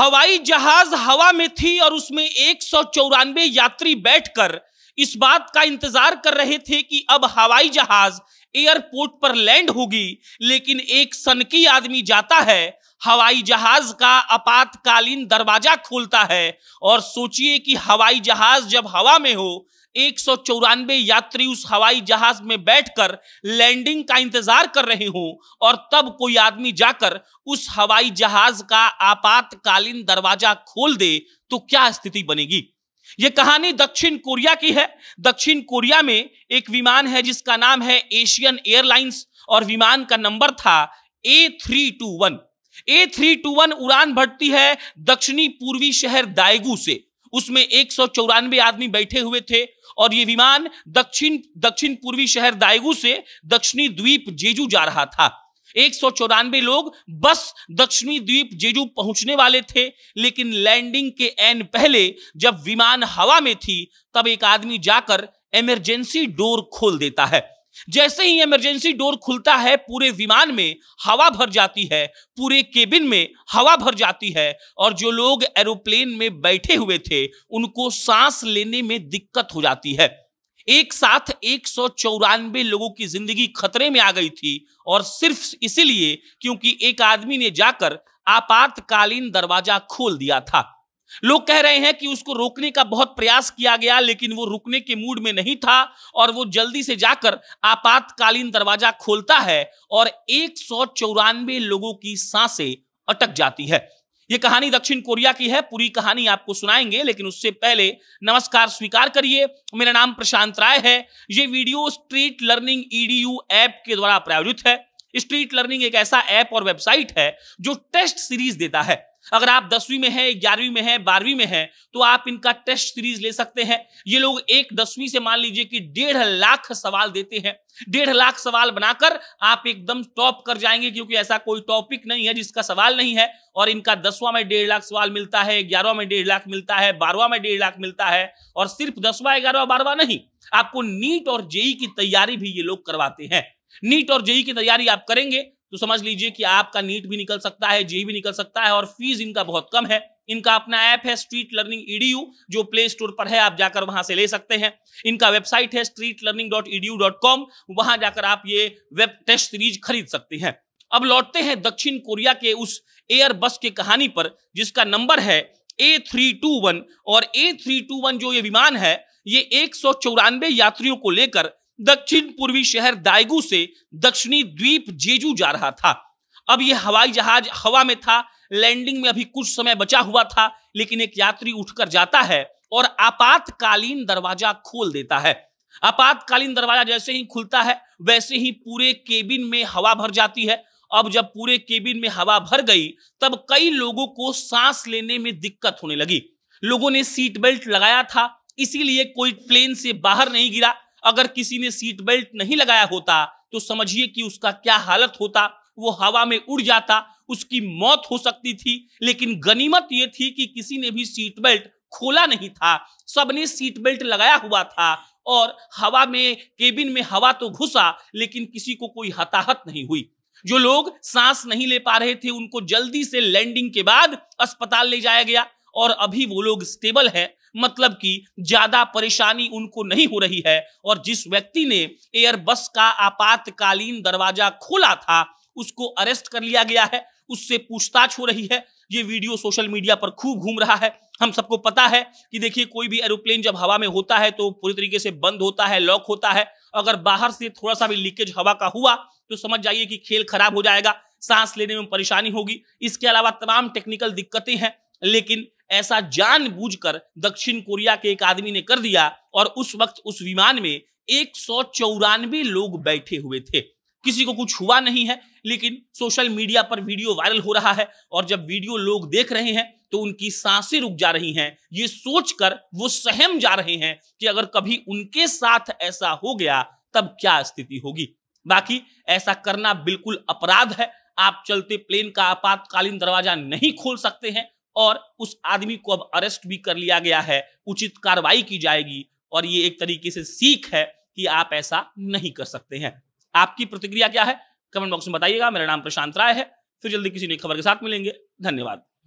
हवाई जहाज हवा में थी और उसमें एक सौ यात्री बैठकर इस बात का इंतजार कर रहे थे कि अब हवाई जहाज एयरपोर्ट पर लैंड होगी लेकिन एक सनकी आदमी जाता है हवाई जहाज का आपातकालीन दरवाजा खोलता है और सोचिए कि हवाई जहाज जब हवा में हो एक यात्री उस हवाई जहाज में बैठकर लैंडिंग का इंतजार कर रहे हों और तब कोई आदमी जाकर उस हवाई जहाज का आपातकालीन दरवाजा खोल दे तो क्या स्थिति बनेगी ये कहानी दक्षिण कोरिया की है दक्षिण कोरिया में एक विमान है जिसका नाम है एशियन एयरलाइंस और विमान का नंबर था A three two one A three two one उड़ान भरती है दक्षिणी पूर्वी शहर दायगू से उसमें एक आदमी बैठे हुए थे और ये विमान दक्षिण दक्षिण पूर्वी शहर दायगु से दक्षिणी द्वीप जेजू जा रहा था एक लोग बस दक्षिणी द्वीप जेजू पहुंचने वाले थे लेकिन लैंडिंग के एन पहले जब विमान हवा में थी तब एक आदमी जाकर इमरजेंसी डोर खोल देता है जैसे ही इमरजेंसी डोर खुलता है पूरे विमान में हवा भर जाती है पूरे केबिन में हवा भर जाती है और जो लोग एरोप्लेन में बैठे हुए थे उनको सांस लेने में दिक्कत हो जाती है एक साथ एक लोगों की जिंदगी खतरे में आ गई थी और सिर्फ इसीलिए क्योंकि एक आदमी ने जाकर आपातकालीन दरवाजा खोल दिया था लोग कह रहे हैं कि उसको रोकने का बहुत प्रयास किया गया लेकिन वो रुकने के मूड में नहीं था और वो जल्दी से जाकर आपातकालीन दरवाजा खोलता है और एक लोगों की सांसें अटक जाती है ये कहानी दक्षिण कोरिया की है पूरी कहानी आपको सुनाएंगे लेकिन उससे पहले नमस्कार स्वीकार करिए मेरा नाम प्रशांत राय है ये video street learning EDU app के द्वारा प्रायोजित है स्ट्रीट लर्निंग एक ऐसा ऐप और वेबसाइट है जो टेस्ट सीरीज देता है अगर आप दसवीं में है ग्यारहवीं में है बारहवीं में है तो आप इनका टेस्ट सीरीज ले सकते हैं ये लोग एक दसवीं से मान लीजिए कि डेढ़ लाख सवाल देते हैं डेढ़ लाख सवाल बनाकर आप एकदम टॉप कर जाएंगे क्योंकि ऐसा कोई टॉपिक नहीं है जिसका सवाल नहीं है और इनका दसवां में डेढ़ लाख सवाल मिलता है ग्यारहवा में डेढ़ लाख मिलता है बारहवा में डेढ़ लाख मिलता है और सिर्फ दसवा ग्यारहवा बारहवा नहीं आपको नीट और जेई की तैयारी भी ये लोग करवाते हैं नीट और जेई की तैयारी आप करेंगे तो समझ लीजिए कि आपका नीट भी निकल सकता है जेई भी निकल सकता है और फीस इनका बहुत कम है इनका अपना ऐप है स्ट्रीट लर्निंग ईडीयू जो प्ले स्टोर पर है आप जाकर वहां से ले सकते हैं इनका वेबसाइट है street learning dot ED dot com वहां जाकर आप ये वेब टेस्ट सीरीज खरीद सकते हैं अब लौटते हैं दक्षिण कोरिया के उस एयर बस की कहानी पर जिसका नंबर है ए थ्री टू वन और ए थ्री टू वन जो ये विमान है ये एक यात्रियों को लेकर दक्षिण पूर्वी शहर दाइगू से दक्षिणी द्वीप जेजू जा रहा था अब यह हवाई जहाज हवा में था लैंडिंग में अभी कुछ समय बचा हुआ था लेकिन एक यात्री उठकर जाता है और आपातकालीन दरवाजा खोल देता है आपातकालीन दरवाजा जैसे ही खुलता है वैसे ही पूरे केबिन में हवा भर जाती है अब जब पूरे केबिन में हवा भर गई तब कई लोगों को सांस लेने में दिक्कत होने लगी लोगों ने सीट बेल्ट लगाया था इसीलिए कोई प्लेन से बाहर नहीं गिरा अगर किसी ने सीट बेल्ट नहीं लगाया होता तो समझिए कि उसका क्या हालत होता वो हवा में उड़ जाता उसकी मौत हो सकती थी लेकिन गनीमत ये थी कि किसी ने भी सीट बेल्ट खोला नहीं था सबने सीट बेल्ट लगाया हुआ था और हवा में केबिन में हवा तो घुसा लेकिन किसी को कोई हताहत नहीं हुई जो लोग सांस नहीं ले पा रहे थे उनको जल्दी से लैंडिंग के बाद अस्पताल ले जाया गया और अभी वो लोग स्टेबल है मतलब कि ज्यादा परेशानी उनको नहीं हो रही है और जिस व्यक्ति ने एयरबस का आपातकालीन दरवाजा खोला था उसको अरेस्ट कर लिया गया है उससे पूछताछ हो रही है ये वीडियो सोशल मीडिया पर खूब घूम रहा है हम सबको पता है कि देखिए कोई भी एरोप्लेन जब हवा में होता है तो पूरी तरीके से बंद होता है लॉक होता है अगर बाहर से थोड़ा सा भी लीकेज हवा का हुआ तो समझ जाइए कि खेल खराब हो जाएगा सांस लेने में परेशानी होगी इसके अलावा तमाम टेक्निकल दिक्कतें हैं लेकिन ऐसा जानबूझकर दक्षिण कोरिया के एक आदमी ने कर दिया और उस वक्त उस विमान में एक लोग बैठे हुए थे किसी को कुछ हुआ नहीं है लेकिन सोशल मीडिया पर वीडियो वायरल हो रहा है और जब वीडियो लोग देख रहे हैं तो उनकी सांसें रुक जा रही हैं ये सोचकर वो सहम जा रहे हैं कि अगर कभी उनके साथ ऐसा हो गया तब क्या स्थिति होगी बाकी ऐसा करना बिल्कुल अपराध है आप चलते प्लेन का आपातकालीन दरवाजा नहीं खोल सकते हैं और उस आदमी को अब अरेस्ट भी कर लिया गया है उचित कार्रवाई की जाएगी और ये एक तरीके से सीख है कि आप ऐसा नहीं कर सकते हैं आपकी प्रतिक्रिया क्या है कमेंट बॉक्स में बताइएगा मेरा नाम प्रशांत राय है फिर जल्दी किसी नई खबर के साथ मिलेंगे धन्यवाद